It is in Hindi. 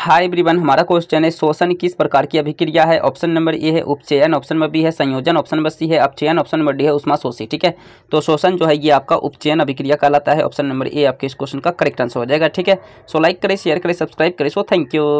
हाय एवरीवन हमारा क्वेश्चन है शोषण किस प्रकार की अभिक्रिया है ऑप्शन नंबर ए है उपचयन ऑप्शन नंबर बी है संयोजन ऑप्शन नंबर सी है अपचयन ऑप्शन नंबर डी है उष्मा शोषी ठीक है तो शोषण जो है ये आपका उपचयन अभिक्रिया कहलाता है ऑप्शन नंबर ए आपके इस क्वेश्चन का करेक्ट आंसर हो जाएगा ठीक है सो लाइक करें शेयर करें सब्सक्राइब करें सो थैंक यू